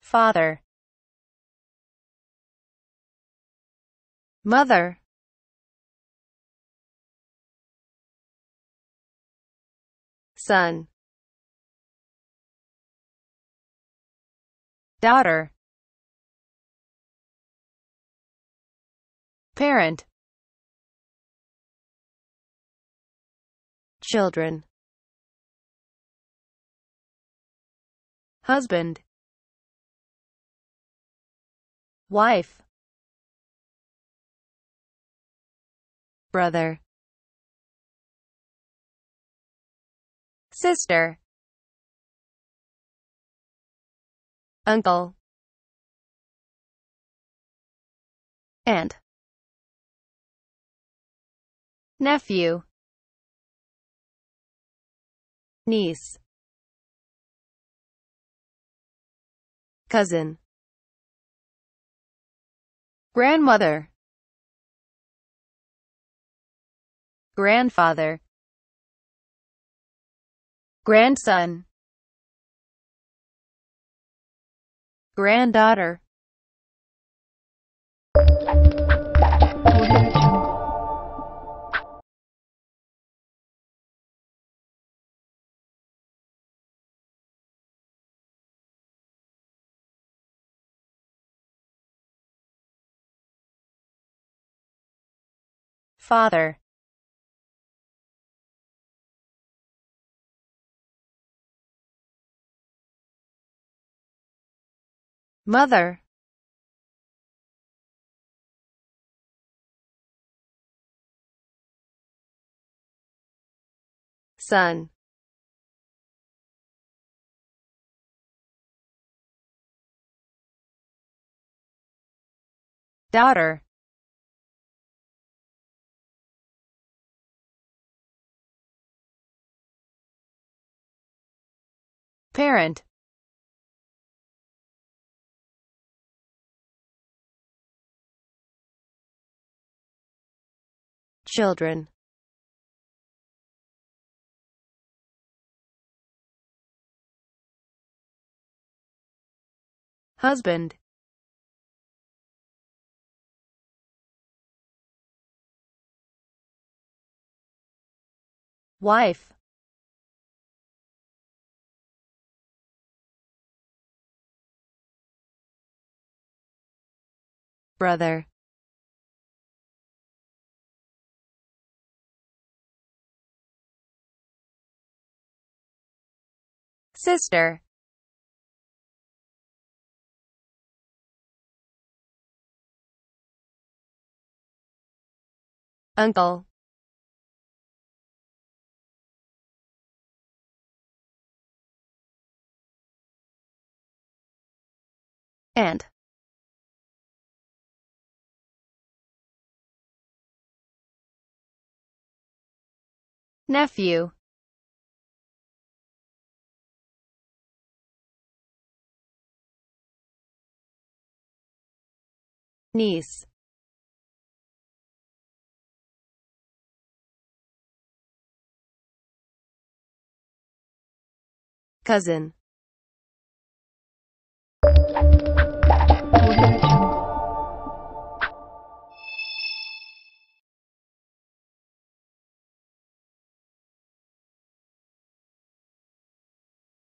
Father Mother Son Daughter Parent Children Husband Wife Brother Sister Uncle Aunt Nephew niece cousin grandmother grandfather grandson granddaughter Father Mother Son Daughter Parent Children Husband Wife brother sister uncle and nephew niece cousin